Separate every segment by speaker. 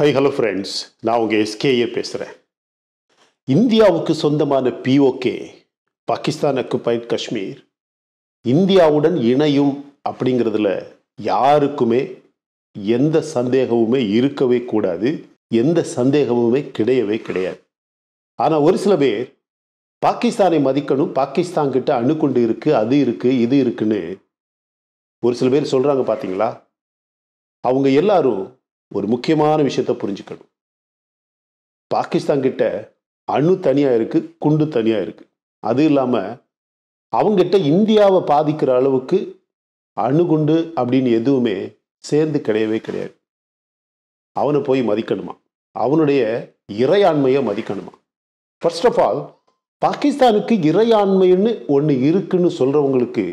Speaker 1: High hello friends நான் உங்கள் SKA பேசுகிறேன் இந்தியாவுக்கு சொந்தமான பிஓகே பாகிஸ்தான் அக்குப்பைட் காஷ்மீர் இந்தியாவுடன் இணையும் அப்படிங்கிறதுல யாருக்குமே எந்த சந்தேகமுமே இருக்கவே கூடாது எந்த சந்தேகமுமே கிடையவே கிடையாது ஆனால் ஒரு சில பேர் பாகிஸ்தானை மதிக்கணும் பாகிஸ்தான் கிட்ட அணுக்குண்டு இருக்குது அது இருக்குது இது இருக்குன்னு ஒரு சில பேர் சொல்கிறாங்க பார்த்தீங்களா அவங்க எல்லாரும் ஒரு முக்கியமான விஷயத்த புரிஞ்சுக்கணும் பாகிஸ்தான் கிட்ட அணு தனியாக இருக்கு குண்டு தனியாக இருக்கு அது இல்லாமல் அவங்ககிட்ட இந்தியாவை பாதிக்கிற அளவுக்கு அணுகுண்டு அப்படின்னு எதுவுமே சேர்ந்து கிடையவே கிடையாது அவனை போய் மதிக்கணுமா அவனுடைய இறையாண்மையை மதிக்கணுமா ஃபர்ஸ்ட் ஆஃப் ஆல் பாகிஸ்தானுக்கு இறையாண்மைன்னு ஒன்று இருக்குன்னு சொல்கிறவங்களுக்கு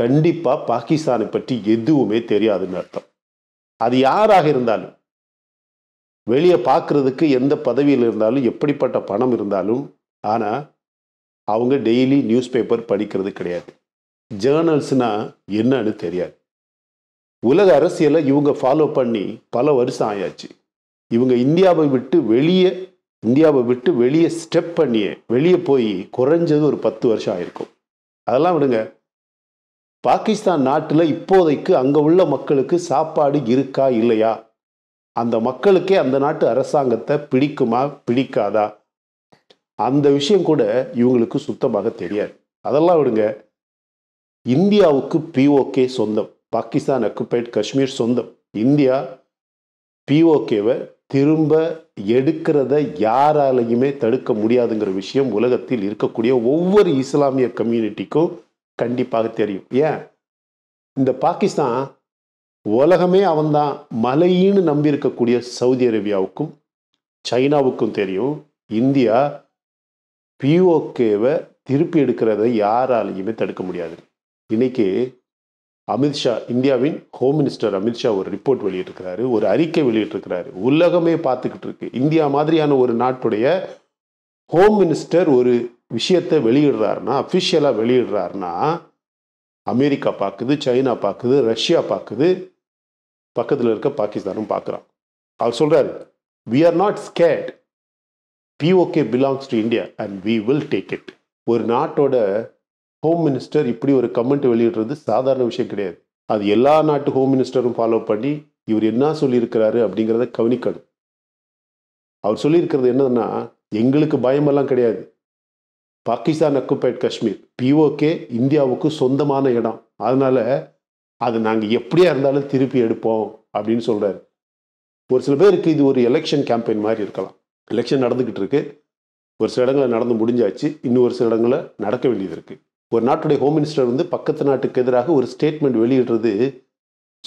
Speaker 1: கண்டிப்பாக பாகிஸ்தானை பற்றி எதுவுமே தெரியாதுன்னு அர்த்தம் அது யாராக இருந்தாலும் வெளியே பார்க்குறதுக்கு எந்த பதவியில் இருந்தாலும் எப்படிப்பட்ட பணம் இருந்தாலும் ஆனால் அவங்க டெய்லி நியூஸ் பேப்பர் படிக்கிறது கிடையாது ஜேர்னல்ஸ்னால் என்னன்னு தெரியாது உலக அரசியலை இவங்க ஃபாலோ பண்ணி பல வருஷம் ஆயாச்சு இவங்க இந்தியாவை விட்டு வெளியே இந்தியாவை விட்டு வெளியே ஸ்டெப் பண்ணியே வெளியே போய் குறைஞ்சது ஒரு பத்து வருஷம் ஆயிருக்கும் அதெல்லாம் விடுங்க பாகிஸ்தான் நாட்டில் இப்போதைக்கு அங்கே உள்ள மக்களுக்கு சாப்பாடு இருக்கா இல்லையா அந்த மக்களுக்கே அந்த நாட்டு அரசாங்கத்தை பிடிக்குமா பிடிக்காதா அந்த விஷயம் கூட இவங்களுக்கு சுத்தமாக தெரியாது அதெல்லாம் விடுங்க இந்தியாவுக்கு பிஓகே சொந்தம் பாகிஸ்தான் அக்குபைட் காஷ்மீர் சொந்தம் இந்தியா பிஓகேவை திரும்ப எடுக்கிறத யாராலையுமே தடுக்க முடியாதுங்கிற விஷயம் உலகத்தில் இருக்கக்கூடிய ஒவ்வொரு இஸ்லாமிய கம்யூனிட்டிக்கும் கண்டிப்பாக தெரியும் ஏன் இந்த பாகிஸ்தான் உலகமே அவன்தான் மலையின்னு நம்பியிருக்கக்கூடிய சவுதி அரேபியாவுக்கும் சைனாவுக்கும் தெரியும் இந்தியா பிஓகேவை திருப்பி எடுக்கிறத யாராலையுமே தடுக்க முடியாது இன்னைக்கு அமித்ஷா இந்தியாவின் ஹோம் மினிஸ்டர் அமித்ஷா ஒரு ரிப்போர்ட் வெளியிட்டிருக்கிறாரு ஒரு அறிக்கை வெளியிட்டிருக்கிறாரு உலகமே பார்த்துக்கிட்டு இருக்கு இந்தியா மாதிரியான ஒரு நாட்டுடைய ஹோம் மினிஸ்டர் ஒரு விஷயத்தை வெளியிடுறாருன்னா அஃபிஷியலாக வெளியிடுறாருன்னா அமெரிக்கா பார்க்குது சைனா பார்க்குது ரஷ்யா பார்க்குது பக்கத்தில் இருக்க பாகிஸ்தானும் பார்க்குறான் அவர் சொல்கிறார் we are not scared PoK belongs to India and we will take it ஒரு நாட்டோட ஹோம் மினிஸ்டர் இப்படி ஒரு கமெண்ட் வெளியிடுறது சாதாரண விஷயம் கிடையாது அது எல்லா நாட்டு ஹோம் மினிஸ்டரும் ஃபாலோ பண்ணி இவர் என்ன சொல்லியிருக்கிறாரு அப்படிங்கிறத கவனிக்கணும் அவர் சொல்லியிருக்கிறது என்னதுன்னா எங்களுக்கு பயமெல்லாம் கிடையாது பாகிஸ்தான் அக்குபைட் காஷ்மீர் பிஓகே இந்தியாவுக்கு சொந்தமான இடம் அதனால அது நாங்கள் எப்படியா இருந்தாலும் திருப்பி எடுப்போம் அப்படின்னு சொல்கிறாரு ஒரு சில பேருக்கு இது ஒரு எலெக்ஷன் கேம்பெயின் மாதிரி இருக்கலாம் எலெக்ஷன் நடந்துக்கிட்டு இருக்கு ஒரு சில இடங்களில் நடந்து முடிஞ்சாச்சு இன்னும் ஒரு சில இடங்களில் நடக்க வேண்டியது இருக்குது ஒரு நாட்டுடைய ஹோம் மினிஸ்டர் வந்து பக்கத்து நாட்டுக்கு எதிராக ஒரு ஸ்டேட்மெண்ட் வெளியிடுறது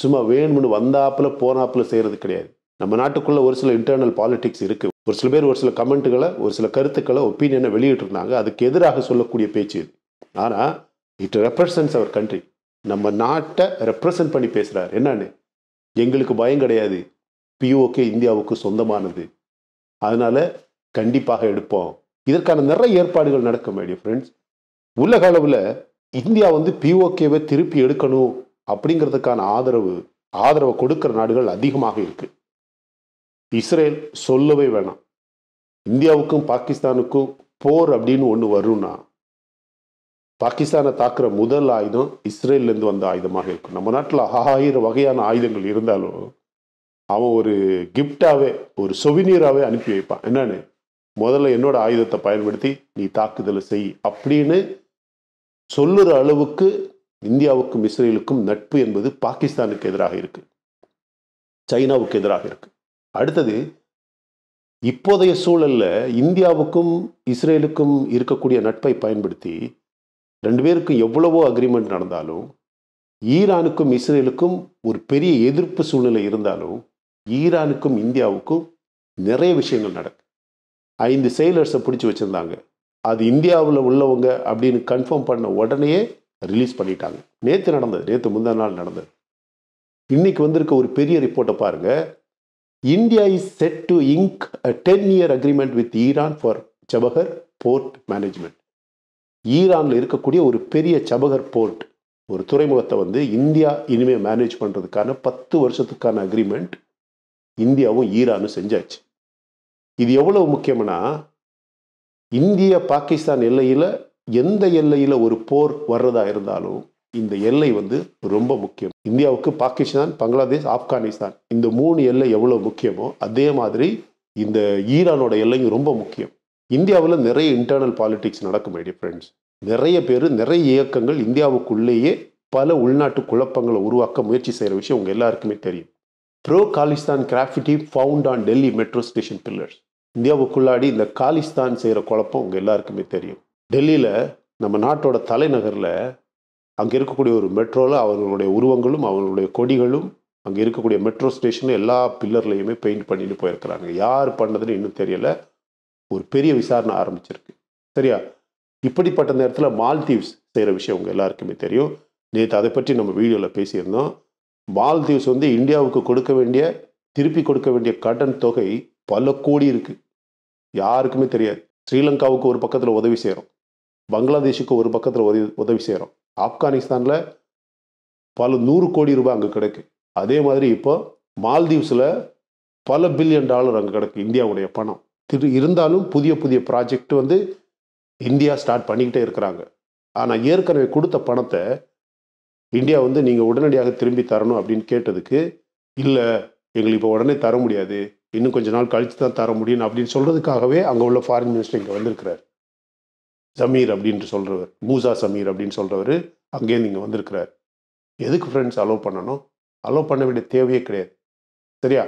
Speaker 1: சும்மா வேணும்னு வந்தாப்பில் போனாப்புல செய்கிறது கிடையாது நம்ம நாட்டுக்குள்ளே ஒரு சில இன்டர்னல் பாலிடிக்ஸ் இருக்குது ஒரு சில பேர் ஒரு சில கமெண்ட்டுகளை ஒரு சில கருத்துக்களை ஒப்பீனியனை வெளியிட்டிருந்தாங்க அதுக்கு எதிராக சொல்லக்கூடிய பேச்சு இது ஆனால் இட் ரெப்ரசன்ஸ் அவர் கண்ட்ரி நம்ம நாட்டை ரெப்ரசன்ட் பண்ணி பேசுகிறார் என்னன்னு எங்களுக்கு பயம் கிடையாது பிஓகே இந்தியாவுக்கு சொந்தமானது அதனால் கண்டிப்பாக எடுப்போம் இதற்கான நிறைய ஏற்பாடுகள் நடக்கும் மேடிய ஃப்ரெண்ட்ஸ் உலக அளவில் இந்தியா வந்து பிஓகேவை திருப்பி எடுக்கணும் அப்படிங்கிறதுக்கான ஆதரவு ஆதரவை கொடுக்கிற நாடுகள் அதிகமாக இருக்கு இஸ்ரேல் சொல்லவே வேணாம் இந்தியாவுக்கும் பாகிஸ்தானுக்கும் போர் அப்படின்னு ஒன்று வரும்னா பாகிஸ்தானை தாக்குற முதல் ஆயுதம் இஸ்ரேல்லேருந்து வந்த ஆயுதமாக இருக்கும் நம்ம நாட்டில் ஆயிரம் வகையான ஆயுதங்கள் இருந்தாலும் அவன் ஒரு கிஃப்டாகவே ஒரு சொவினியராகவே அனுப்பி வைப்பான் என்னன்னு முதல்ல என்னோட ஆயுதத்தை பயன்படுத்தி நீ தாக்குதலை செய் அப்படின்னு சொல்லுற அளவுக்கு இந்தியாவுக்கும் இஸ்ரேலுக்கும் நட்பு என்பது பாகிஸ்தானுக்கு எதிராக இருக்கு சைனாவுக்கு எதிராக இருக்கு அடுத்தது இப்போதைய சூழல்ல இந்தியாவுக்கும் இஸ்ரேலுக்கும் இருக்கக்கூடிய நட்பை பயன்படுத்தி ரெண்டு பேருக்கும் எவ்வளவோ அக்ரிமெண்ட் நடந்தாலும் ஈரானுக்கும் இஸ்ரேலுக்கும் ஒரு பெரிய எதிர்ப்பு சூழ்நிலை இருந்தாலும் ஈரானுக்கும் இந்தியாவுக்கும் நிறைய விஷயங்கள் நடக்கு ஐந்து செயலர்ஸை பிடிச்சி வச்சுருந்தாங்க அது இந்தியாவில் உள்ளவங்க அப்படின்னு கன்ஃபார்ம் பண்ண உடனே ரிலீஸ் பண்ணிட்டாங்க நேற்று நடந்தது நேற்று முந்தா நாள் நடந்தது இன்னைக்கு வந்திருக்க ஒரு பெரிய ரிப்போர்ட்டை பாருங்க India is set to ink a ten year agreement with Iran for Chabahar port management ஈரானில் இருக்கக்கூடிய ஒரு பெரிய சபகர் போர்ட் ஒரு துறைமுகத்தை வந்து இந்தியா இனிமேல் மேனேஜ் பண்ணுறதுக்கான பத்து வருஷத்துக்கான அக்ரிமெண்ட் இந்தியாவும் ஈரானும் செஞ்சாச்சு இது எவ்வளவு முக்கியம்னா இந்திய பாகிஸ்தான் எல்லையில் எந்த எல்லையில் ஒரு போர் வர்றதா இருந்தாலும் இந்த எல்லை வந்து ரொம்ப முக்கியம் இந்தியாவுக்கு பாகிஸ்தான் பங்களாதேஷ் ஆப்கானிஸ்தான் இந்த மூணு எல்லை எவ்வளோ முக்கியமோ அதே மாதிரி இந்த ஈரானோட எல்லையும் ரொம்ப முக்கியம் இந்தியாவில் நிறைய இன்டர்னல் பாலிடிக்ஸ் நடக்கும் மைடிய ஃப்ரெண்ட்ஸ் நிறைய பேர் நிறைய இயக்கங்கள் இந்தியாவுக்குள்ளேயே பல உள்நாட்டு குழப்பங்களை உருவாக்க முயற்சி செய்கிற விஷயம் உங்கள் எல்லாருக்குமே தெரியும் bro Khalistan graffiti found on Delhi metro station pillars இந்தியாவுக்குள்ளாடி இந்த காலிஸ்தான் செய்கிற குழப்பம் உங்கள் எல்லாருக்குமே தெரியும் டெல்லியில் நம்ம நாட்டோட தலைநகரில் அங்கே இருக்கக்கூடிய ஒரு மெட்ரோவில் அவர்களுடைய உருவங்களும் அவர்களுடைய கொடிகளும் அங்கே இருக்கக்கூடிய மெட்ரோ ஸ்டேஷனும் எல்லா பில்லர்லேயுமே பெயிண்ட் பண்ணிட்டு போயிருக்கிறாங்க யார் பண்ணதுன்னு இன்னும் தெரியலை ஒரு பெரிய விசாரணை ஆரம்பிச்சிருக்கு சரியா இப்படிப்பட்ட நேரத்தில் மால்தீவ்ஸ் செய்கிற விஷயம் உங்கள் எல்லாருக்குமே தெரியும் நேற்று அதை பற்றி நம்ம வீடியோவில் பேசியிருந்தோம் மால்தீவ்ஸ் வந்து இந்தியாவுக்கு கொடுக்க வேண்டிய திருப்பி கொடுக்க வேண்டிய கடன் தொகை பல கோடி இருக்குது யாருக்குமே தெரியாது ஸ்ரீலங்காவுக்கு ஒரு பக்கத்தில் உதவி செய்கிறோம் பங்களாதேஷுக்கு ஒரு பக்கத்தில் உதவி உதவி செய்கிறோம் ஆப்கானிஸ்தானில் பல நூறு கோடி ரூபாய் அங்கே கிடைக்கு அதே மாதிரி இப்போ மால்தீவ்ஸில் பல பில்லியன் டாலர் அங்கே கிடைக்கு இந்தியாவுடைய பணம் திரு இருந்தாலும் புதிய புதிய ப்ராஜெக்ட் வந்து இந்தியா ஸ்டார்ட் பண்ணிக்கிட்டே இருக்கிறாங்க ஆனால் ஏற்கனவே கொடுத்த பணத்தை இந்தியா வந்து நீங்கள் உடனடியாக திரும்பி தரணும் அப்படின்னு கேட்டதுக்கு இல்லை எங்களுக்கு இப்போ உடனே தர முடியாது இன்னும் கொஞ்ச நாள் கழித்து தான் தர முடியும் அப்படின்னு சொல்கிறதுக்காகவே அங்கே உள்ள ஃபாரின் மினிஸ்டர் இங்கே வந்திருக்கிறார் ஜமீர் அப்படின்ட்டு சொல்கிறவர் மூசா சமீர் அப்படின்னு சொல்கிறவர் அங்கேருந்து இங்கே வந்திருக்கிறார் எதுக்கு ஃப்ரெண்ட்ஸ் அலோவ் பண்ணணும் அலோவ் பண்ண வேண்டிய தேவையே கிடையாது சரியா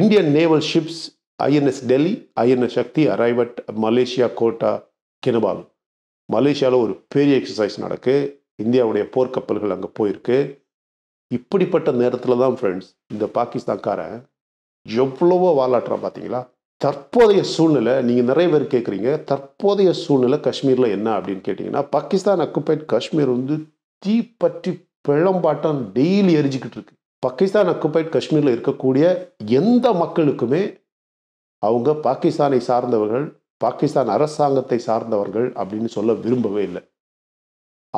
Speaker 1: Indian naval ships INS Delhi INS Shakti arrive at Malaysia Kota Kinabalu மலேசியாவில் ஒரு பெரிய எக்ஸசைஸ் நடக்கு இந்தியாவுடைய போர்க்கப்பல்கள் அங்கே போயிருக்கு இப்படிப்பட்ட நேரத்தில் தான் ஃப்ரெண்ட்ஸ் இந்த பாகிஸ்தான்காரன் எவ்வளவோ வாலாட்டுறா பார்த்தீங்களா தற்போதைய சூழ்நிலை நீங்கள் நிறைய பேர் கேட்குறீங்க தற்போதைய சூழ்நிலை காஷ்மீரில் என்ன அப்படின்னு கேட்டிங்கன்னா பாகிஸ்தான் அக்குபைட் காஷ்மீர் வந்து தீப்பற்றி பிழம்பாட்டம் டெய்லி எரிஞ்சிக்கிட்டு இருக்கு பாகிஸ்தான் அக்குபைட் காஷ்மீரில் இருக்கக்கூடிய எந்த மக்களுக்குமே அவங்க பாகிஸ்தானை சார்ந்தவர்கள் பாகிஸ்தான் அரசாங்கத்தை சார்ந்தவர்கள் அப்படின்னு சொல்ல விரும்பவே இல்லை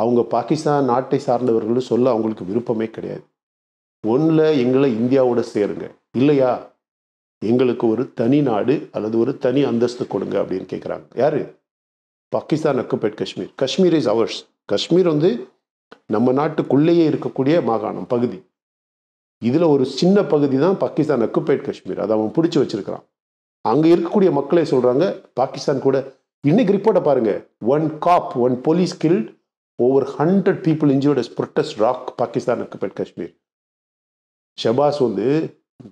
Speaker 1: அவங்க பாகிஸ்தான் நாட்டை சார்ந்தவர்கள் சொல்ல அவங்களுக்கு விருப்பமே கிடையாது ஒன்றில் எங்களை இந்தியாவோட சேருங்க இல்லையா எங்களுக்கு ஒரு தனி நாடு அல்லது ஒரு தனி அந்தஸ்து கொடுங்க அப்படின்னு கேட்குறாங்க யார் Pakistan occupied Kashmir Kashmir is ours Kashmir வந்து நம்ம நாட்டுக்குள்ளேயே இருக்கக்கூடிய மாகாணம் பகுதி இதில் ஒரு சின்ன பகுதி தான் பாகிஸ்தான் அக்குபேட் காஷ்மீர் அதை அவன் பிடிச்சி வச்சிருக்கிறான் அங்கே இருக்கக்கூடிய மக்களே சொல்கிறாங்க பாகிஸ்தான் கூட இன்னைக்கு ரிப்போர்ட்டை பாருங்க one cop one police killed over hundred people injured protest rock Pakistan occupied Kashmir Shahbaz வந்து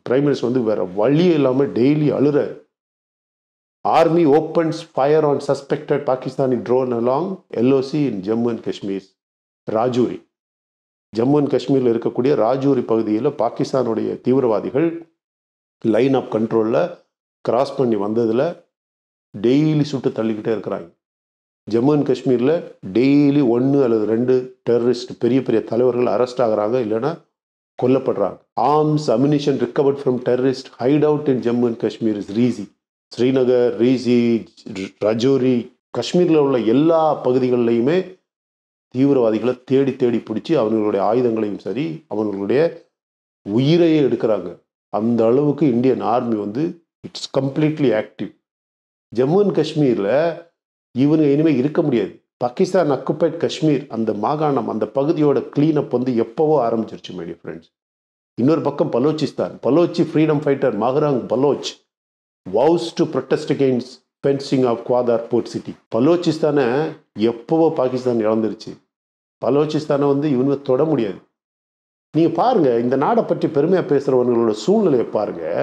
Speaker 1: பிரைம் மினிஸ்டர் வந்து வேற வழியே இல்லாமல் டெய்லி அழுற army opens fire on suspected Pakistani drone along LoC in Jammu and Kashmir Rajouri Jammu and காஷ்மீரில் இருக்கக்கூடிய ராஜூரி பகுதியில் பாகிஸ்தானுடைய தீவிரவாதிகள் லைன் ஆஃப் கண்ட்ரோலில் கிராஸ் பண்ணி வந்ததில் டெய்லி சுட்டு தள்ளிக்கிட்டே இருக்கிறாங்க ஜம்மு அண்ட் காஷ்மீரில் டெய்லி ஒன்று அல்லது ரெண்டு டெரரிஸ்ட் பெரிய பெரிய தலைவர்கள் அரெஸ்ட் ஆகிறாங்க இல்லைன்னா கொல்லப்படுறாங்க arms ammunition recovered from terrorist hideout in Jammu and Kashmir is Reasi Srinagar Reasi Rajouri காஷ்மீரில் உள்ள எல்லா பகுதிகளிலையுமே தீவிரவாதிகளை தேடி தேடி பிடிச்சி அவர்களுடைய ஆயுதங்களையும் சரி அவர்களுடைய உயிரையே எடுக்கிறாங்க அந்த அளவுக்கு இந்தியன் ஆர்மி வந்து it's completely active Jammu and காஷ்மீரில் இவனுங்க இனிமேல் இருக்க முடியாது பாகிஸ்தான் அக்குபைட் காஷ்மீர் அந்த மாகாணம் அந்த பகுதியோட கிளீனப் வந்து எப்போவோ ஆரம்பிச்சிருச்சு மேடி ஃப்ரெண்ட்ஸ் இன்னொரு பக்கம் Balochistan Balochi freedom fighter Mahrang Baloch vows to protest against fencing of Gwadar port city பலோச்சிஸ்தானை எப்போவோ பாகிஸ்தான் இழந்துருச்சு பலோச்சிஸ்தானை வந்து இவங்க தொட முடியாது நீங்கள் பாருங்கள் இந்த நாடை பற்றி பெருமையாக பேசுகிறவங்களோட சூழ்நிலையை பாருங்கள்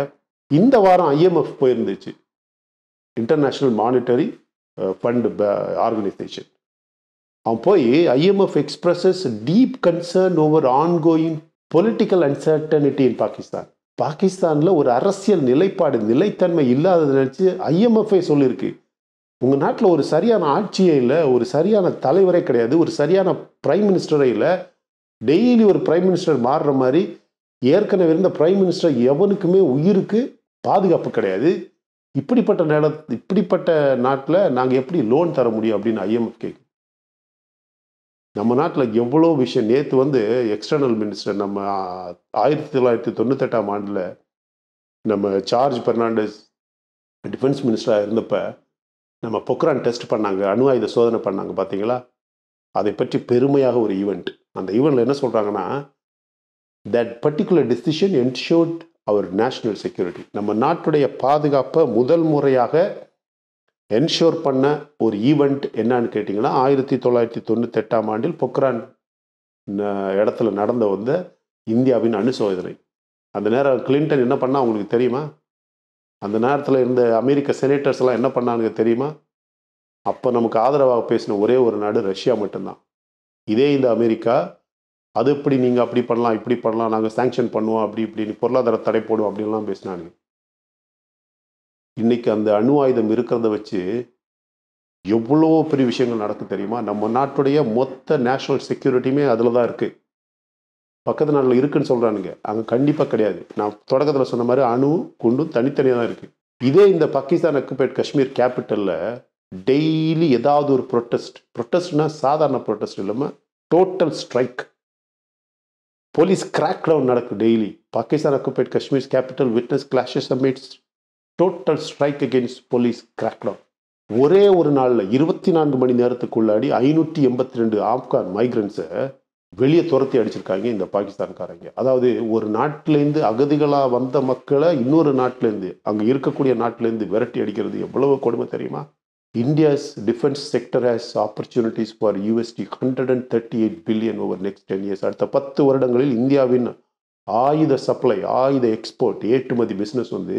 Speaker 1: இந்த வாரம் ஐஎம்எஃப் போயிருந்துச்சு இன்டர்நேஷ்னல் மானிட்டரி ஃபண்டு ஆர்கனைசேஷன் அவன் போய் IMF expresses deep concern over ongoing political uncertainty in Pakistan பாகிஸ்தானில் ஒரு அரசியல் நிலைப்பாடு நிலைத்தன்மை இல்லாததை நினச்சி ஐஎம்எஃப்ஐ சொல்லியிருக்கு உங்கள் நாட்டில் ஒரு சரியான ஆட்சியே இல்லை ஒரு சரியான தலைவரே கிடையாது ஒரு சரியான பிரைம் மினிஸ்டரே இல்லை டெய்லி ஒரு பிரைம் மினிஸ்டர் மாறுற மாதிரி ஏற்கனவே இருந்த பிரைம் மினிஸ்டர் எவனுக்குமே உயிருக்கு பாதுகாப்பு கிடையாது இப்படிப்பட்ட நில இப்படிப்பட்ட நாட்டில் நாங்கள் எப்படி லோன் தர முடியும் அப்படின்னு ஐஎம்எஃப் கேட்கு நம்ம நாட்டில் எவ்வளோ விஷயம் நேற்று வந்து எக்ஸ்டர்னல் மினிஸ்டர் நம்ம ஆயிரத்தி தொள்ளாயிரத்தி தொண்ணூத்தெட்டாம் ஆண்டில் நம்ம சார்ஜ் பெர்னாண்டஸ் டிஃபென்ஸ் மினிஸ்டராக இருந்தப்போ நம்ம பொக்ரான் டெஸ்ட் பண்ணாங்க அணு ஆயுத சோதனை பண்ணாங்க பார்த்தீங்களா அதை பற்றி பெருமையாக ஒரு ஈவெண்ட் அந்த ஈவெண்ட்டில் என்ன சொல்கிறாங்கன்னா that particular decision ensured our national security நம்ம நாட்டுடைய பாதுகாப்பை முதல் முறையாக என்ஷோர் பண்ண ஒரு ஈவெண்ட் என்னன்னு கேட்டிங்கன்னா ஆயிரத்தி தொள்ளாயிரத்தி தொண்ணூத்தெட்டாம் ஆண்டில் பொக்ரான் இடத்துல நடந்த வந்த இந்தியாவின் அணுசோதனை அந்த நேரம் கிளின்டன் என்ன பண்ணால் அவங்களுக்கு தெரியுமா அந்த நேரத்தில் இருந்த அமெரிக்க எல்லாம் என்ன பண்ணானுங்க தெரியுமா அப்போ நமக்கு ஆதரவாக பேசின ஒரே ஒரு நாடு ரஷ்யா மட்டும்தான் இதே இந்த அமெரிக்கா அது எப்படி நீங்கள் அப்படி பண்ணலாம் இப்படி பண்ணலாம் நாங்கள் சேங்ஷன் பண்ணுவோம் அப்படி இப்படின்னு பொருளாதார தடை போடுவோம் அப்படின்லாம் பேசினாங்க இன்னைக்கு அந்த அணு ஆயுதம் இருக்கிறத வச்சு எவ்வளோ பெரிய விஷயங்கள் நடக்கு தெரியுமா நம்ம நாட்டுடைய மொத்த நேஷனல் செக்யூரிட்டியுமே அதில் தான் இருக்குது பக்கத்து நாட்டில் இருக்குன்னு சொல்கிறானுங்க அங்கே கண்டிப்பாக கிடையாது நான் தொடக்கத்தில் சொன்ன மாதிரி அணு குண்டும் தனித்தனியாக தான் இருக்குது இதே இந்த பாகிஸ்தான் அக்குபேட் காஷ்மீர் கேபிட்டலில் டெய்லி ஏதாவது ஒரு ப்ரொட்டஸ்ட் ப்ரொட்டஸ்ட்னா சாதாரண ப்ரொட்டஸ்ட் இல்லாமல் total strike police crackdown நடக்குது daily Pakistan occupied Kashmir capital witness clashes amidst total strike against police crackdown ஒரே ஒரு நாளில் இருபத்தி நான்கு மணி நேரத்துக்குள்ளாடி ஐநூற்றி எண்பத்தி ரெண்டு ஆப்கான் மைக்ரன்ஸை வெளியே துரத்தி அடிச்சிருக்காங்க இந்த பாகிஸ்தான்காரங்க அதாவது ஒரு நாட்டிலேருந்து அகதிகளாக வந்த மக்களை இன்னொரு நாட்டிலேருந்து அங்கே இருக்கக்கூடிய நாட்டிலேருந்து விரட்டி அடிக்கிறது எவ்வளவு கொடுமை தெரியுமா India's defence sector has opportunities for USD hundred and thirty eight billion over next ten years அடுத்த பத்து வருடங்களில் இந்தியாவின் ஆயுத சப்ளை ஆயுத எக்ஸ்போர்ட் ஏற்றுமதி பிஸ்னஸ் வந்து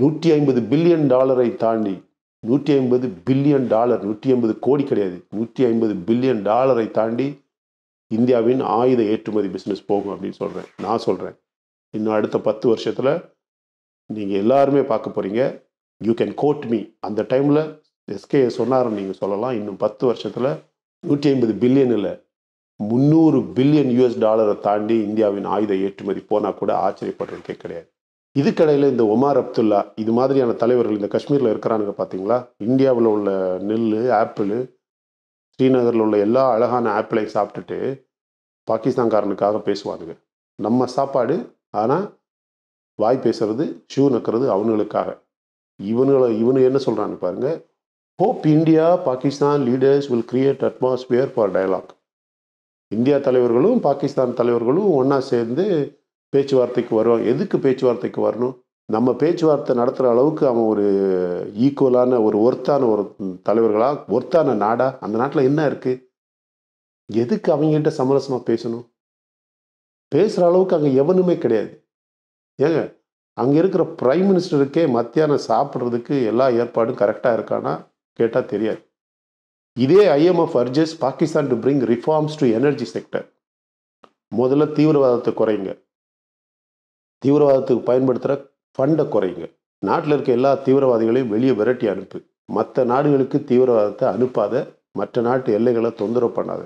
Speaker 1: நூற்றி ஐம்பது பில்லியன் டாலரை தாண்டி நூற்றி ஐம்பது பில்லியன் டாலர் நூற்றி ஐம்பது கோடி கிடையாது நூற்றி ஐம்பது பில்லியன் டாலரை தாண்டி இந்தியாவின் ஆயுத ஏற்றுமதி பிஸ்னஸ் போகும் அப்படின்னு சொல்கிறேன் நான் சொல்கிறேன் இன்னும் அடுத்த பத்து வருஷத்தில் நீங்கள் எல்லாருமே பார்க்க போகிறீங்க யூ கேன் கோட் மீ அந்த டைமில் எஸ்கே சொன்னார்னு நீங்கள் சொல்லலாம் இன்னும் பத்து வருஷத்தில் நூற்றி ஐம்பது பில்லியன் இல்லை முந்நூறு பில்லியன் யூஎஸ் டாலரை தாண்டி இந்தியாவின் ஆயுத ஏற்றுமதி போனால் கூட ஆச்சரியப்படுறதுக்கே கிடையாது இதுக்கடையில் இந்த ஒமார் அப்துல்லா இது மாதிரியான தலைவர்கள் இந்த காஷ்மீரில் இருக்கிறானுங்க பார்த்தீங்களா இந்தியாவில் உள்ள நெல் ஆப்பிள் ஸ்ரீநகரில் உள்ள எல்லா அழகான ஆப்பிளையும் சாப்பிட்டுட்டு பாகிஸ்தான்காரனுக்காக பேசுவானுங்க நம்ம சாப்பாடு ஆனால் வாய் பேசுறது ஷூ நக்கிறது அவனுங்களுக்காக இவனுங்களை இவனு என்ன சொல்கிறான்னு பாருங்க hope India Pakistan leaders will create atmosphere for dialogue India தலைவர்களும் பாகிஸ்தான் தலைவர்களும் ஒன்றா சேர்ந்து பேச்சுவார்த்தைக்கு வருவாங்க எதுக்கு பேச்சுவார்த்தைக்கு வரணும் நம்ம பேச்சுவார்த்தை நடத்துகிற அளவுக்கு அவன் ஒரு ஈக்குவலான ஒரு ஒர்த்தான ஒரு தலைவர்களா ஒர்த்தான நாடா அந்த நாட்டில் என்ன இருக்குது எதுக்கு அவங்ககிட்ட சமரசமாக பேசணும் பேசுகிற அளவுக்கு அங்கே எவனுமே கிடையாது ஏங்க அங்கே இருக்கிற பிரைம் மினிஸ்டருக்கே மத்தியானம் சாப்பிட்றதுக்கு எல்லா ஏற்பாடும் கரெக்டாக இருக்கானா கேட்டால் தெரியாது இதே IMF urges Pakistan to bring reforms to energy sector முதல்ல தீவிரவாதத்தை குறைங்க தீவிரவாதத்துக்கு பயன்படுத்துகிற ஃபண்டை குறையுங்க நாட்டில் இருக்க எல்லா தீவிரவாதிகளையும் வெளியே விரட்டி அனுப்பு மற்ற நாடுகளுக்கு தீவிரவாதத்தை அனுப்பாத மற்ற நாட்டு எல்லைகளை தொந்தரவு பண்ணாத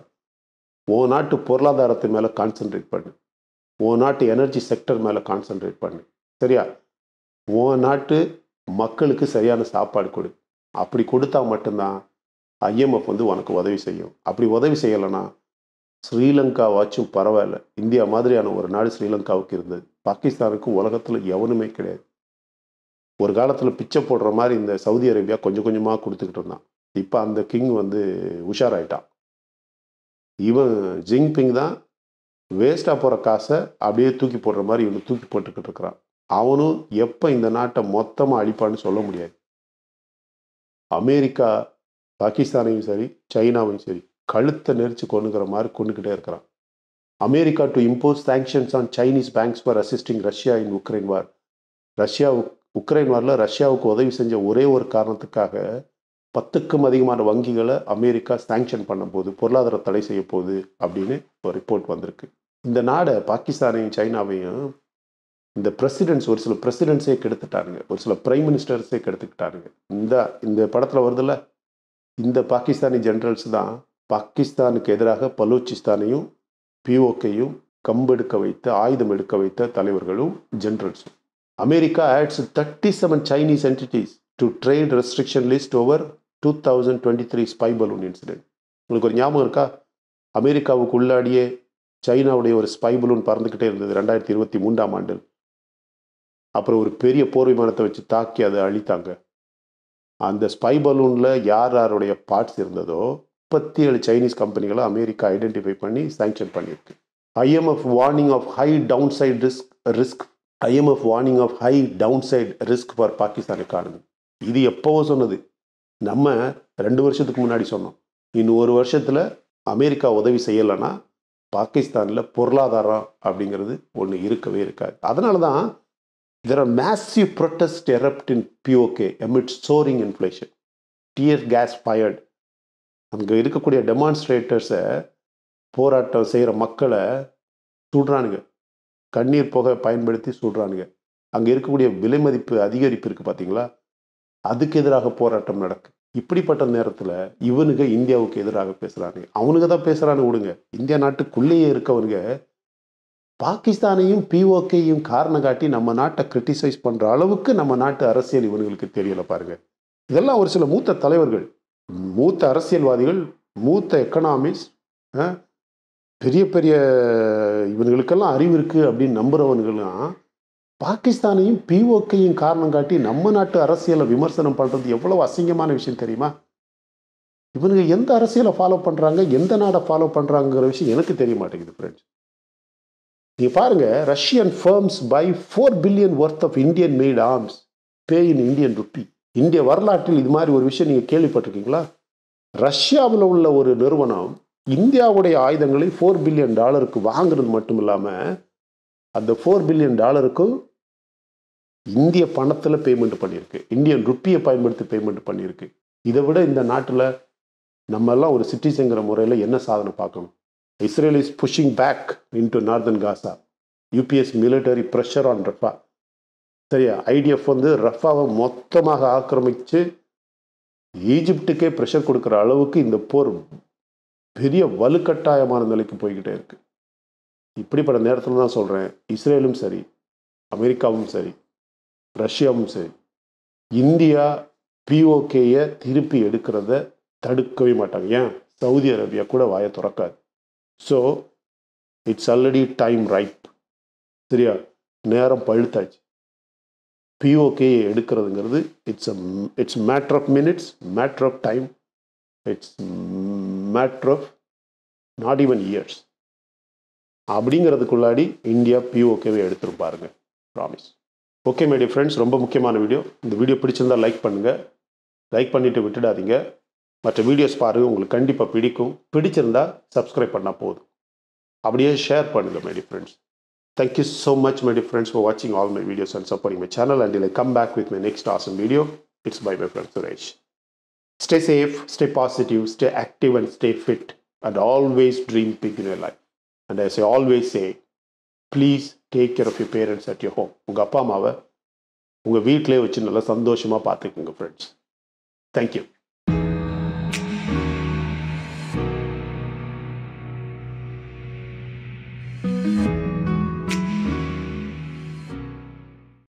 Speaker 1: ஓ நாட்டு பொருளாதாரத்து மேலே கான்சென்ட்ரேட் பண்ணு ஓ நாட்டு எனர்ஜி செக்டர் மேலே கான்சென்ட்ரேட் பண்ணு சரியா ஓ நாட்டு மக்களுக்கு சரியான சாப்பாடு கொடு அப்படி கொடுத்தா மட்டும்தான் ஐஎம்எஃப் வந்து உனக்கு உதவி செய்யும் அப்படி உதவி செய்யலைன்னா ஸ்ரீலங்கா வாட்சும் பரவாயில்ல இந்தியா மாதிரியான ஒரு நாடு ஸ்ரீலங்காவுக்கு இருந்தது பாகிஸ்தானுக்கு உலகத்தில் எவனுமே கிடையாது ஒரு காலத்தில் பிச்சை போடுற மாதிரி இந்த சவுதி அரேபியா கொஞ்சம் கொஞ்சமாக கொடுத்துக்கிட்டு இருந்தான் இப்போ அந்த கிங் வந்து உஷாராயிட்டான் இவன் ஜிங்பிங் தான் வேஸ்ட்டாக போகிற காசை அப்படியே தூக்கி போடுற மாதிரி இவனு தூக்கி போட்டுக்கிட்டு இருக்கிறான் அவனும் எப்போ இந்த நாட்டை மொத்தமாக அழிப்பான்னு சொல்ல முடியாது அமெரிக்கா பாகிஸ்தானையும் சரி சைனாவையும் சரி கழுத்தை நெரிச்சு கொண்டுங்கிற மாதிரி கொண்டுக்கிட்டே இருக்கிறான் America to impose sanctions on Chinese banks for assisting Russia in Ukraine war Russia Ukraine வாரில் ரஷ்யாவுக்கு உதவி செஞ்ச ஒரே ஒரு காரணத்துக்காக பத்துக்கும் அதிகமான வங்கிகளை அமெரிக்கா சாங்ஷன் பண்ணும்போது போது பொருளாதார தடை செய்ய போகுது அப்படின்னு ஒரு ரிப்போர்ட் வந்திருக்கு இந்த நாடை பாகிஸ்தானையும் சைனாவையும் இந்த பிரசிடென்ட்ஸ் ஒரு சில பிரசிடென்ட்ஸே கெடுத்துட்டாருங்க ஒரு சில பிரைம் மினிஸ்டர்ஸே கெடுத்துக்கிட்டாருங்க இந்த இந்த படத்தில் வருதுல்ல இந்த பாகிஸ்தானி ஜென்ரல்ஸ் தான் பாகிஸ்தானுக்கு எதிராக பலூச்சிஸ்தானையும் பிஓகேயும் கம்பெடுக்க வைத்த ஆயுதம் எடுக்க வைத்த தலைவர்களும் ஜென்ரல்ஸும் America adds thirty seven Chinese entities to trade restriction list over two thousand twenty three spy balloon incident உங்களுக்கு ஒரு ஞாபகம் இருக்கா அமெரிக்காவுக்கு உள்ளாடியே சைனாவுடைய ஒரு ஸ்பை பலூன் பறந்துக்கிட்டே இருந்தது ரெண்டாயிரத்தி இருபத்தி மூன்றாம் ஆண்டு அப்புறம் ஒரு பெரிய போர் விமானத்தை வச்சு தாக்கி அதை அழித்தாங்க அந்த ஸ்பை பலூனில் யார் யாருடைய பார்ட்ஸ் இருந்ததோ முப்பத்தி ஏழு சைனீஸ் கம்பெனிகளை அமெரிக்கா ஐடென்டிஃபை பண்ணி சேங்ஷன் பண்ணியிருக்கு IMF warning of high downside risk risk IMF warning of high downside risk for Pakistan economy இது எப்போவோ சொன்னது நம்ம ரெண்டு வருஷத்துக்கு முன்னாடி சொன்னோம் இன்னும் ஒரு வருஷத்தில் அமெரிக்கா உதவி செய்யலைன்னா பாகிஸ்தானில் பொருளாதாரம் அப்படிங்கிறது ஒன்று இருக்கவே இருக்காது அதனால தான் there are massive protest erupt in PoK amid soaring inflation tear gas fired அங்கே இருக்கக்கூடிய டெமான்ஸ்ட்ரேட்டர்ஸை போராட்டம் செய்கிற மக்களை சுடுறானுங்க கண்ணீர் புகை பயன்படுத்தி சுடுறானுங்க அங்கே இருக்கக்கூடிய விலை மதிப்பு அதிகரிப்பு இருக்குது பார்த்தீங்களா அதுக்கு எதிராக போராட்டம் நடக்குது இப்படிப்பட்ட நேரத்தில் இவனுங்க இந்தியாவுக்கு எதிராக பேசுகிறானுங்க அவனுங்க தான் பேசுகிறானு விடுங்க இந்தியா நாட்டுக்குள்ளேயே இருக்கவனுங்க பாகிஸ்தானையும் பிஓகேயும் காரணம் காட்டி நம்ம நாட்டை கிரிட்டிசைஸ் பண்ணுற அளவுக்கு நம்ம நாட்டு அரசியல் இவனுங்களுக்கு தெரியலை பாருங்கள் இதெல்லாம் ஒரு சில மூத்த தலைவர்கள் மூத்த அரசியல்வாதிகள் மூத்த எக்கனாமிஸ் பெரிய பெரிய இவர்களுக்கெல்லாம் அறிவு இருக்குது அப்படின்னு நம்புகிறவனுங்களாம் பாகிஸ்தானையும் பிஓக்கையும் காரணம் காட்டி நம்ம நாட்டு அரசியலை விமர்சனம் பண்ணுறது எவ்வளோ அசிங்கமான விஷயம் தெரியுமா இவனுங்க எந்த அரசியலை ஃபாலோ பண்ணுறாங்க எந்த நாடை ஃபாலோ பண்ணுறாங்கிற விஷயம் எனக்கு தெரிய மாட்டேங்குது ஃப்ரெண்ட்ஸ் நீங்கள் பாருங்கள் Russian firms buy four billion worth of Indian made arms pay in Indian rupee இந்திய வரலாற்றில் இது மாதிரி ஒரு விஷயம் நீங்கள் கேள்விப்பட்டிருக்கீங்களா ரஷ்யாவில் உள்ள ஒரு நிறுவனம் இந்தியாவுடைய ஆயுதங்களை ஃபோர் பில்லியன் டாலருக்கு வாங்குறது மட்டும் இல்லாமல் அந்த ஃபோர் பில்லியன் டாலருக்கும் இந்திய பணத்தில் பேமெண்ட் பண்ணியிருக்கு இந்தியன் ருப்பியை பயன்படுத்தி பேமெண்ட் பண்ணியிருக்கு இதை விட இந்த நாட்டில் நம்மெல்லாம் ஒரு சிட்டிசங்கிற முறையில் என்ன சாதனை பார்க்கணும் Israel is pushing back in to northern Gaza ups military pressure on Rafah சரியா ஐடிஎஃப் வந்து ரஃபாவை மொத்தமாக ஆக்கிரமித்து ஈஜிப்டுக்கே ப்ரெஷர் கொடுக்குற அளவுக்கு இந்த போர் பெரிய வலுக்கட்டாயமான நிலைக்கு போய்கிட்டே இருக்குது இப்படிப்பட்ட நேரத்தில் தான் சொல்கிறேன் இஸ்ரேலும் சரி அமெரிக்காவும் சரி ரஷ்யாவும் சரி இந்தியா பிஓகேயை திருப்பி எடுக்கிறத தடுக்கவே மாட்டாங்க ஏன் சவுதி அரேபியா கூட வாய துறக்காது so it's already time ripe சரியா நேரம் பழுத்தாச்சு பிஓகே எடுக்கிறதுங்கிறது it's a it's matter of minutes matter of time it's matter of not even years அப்படிங்கிறதுக்குள்ளாடி இந்தியா பிஓகேவை எடுத்துரும் பாருங்க ப்ராமிஸ் ஓகே மை ஃப்ரெண்ட்ஸ் ரொம்ப முக்கியமான வீடியோ இந்த வீடியோ பிடிச்சிருந்தால் லைக் பண்ணுங்கள் லைக் பண்ணிவிட்டு விட்டுடாதீங்க மற்ற வீடியோஸ் பாருங்கள் உங்களுக்கு கண்டிப்பாக பிடிக்கும் பிடிச்சிருந்தால் சப்ஸ்கிரைப் பண்ணால் போதும் அப்படியே ஷேர் பண்ணுங்கள் my friends Thank you so much, my dear friends, for watching all my videos and supporting my channel. Until I come back with my next awesome video, it's by my friend Suresh. Stay safe, stay positive, stay active, and stay fit. And always dream big in your life. And as I always say, please take care of your parents at your home. உங்கள் அப்பா அம்மாவை உங்கள் வீட்டிலே வச்சு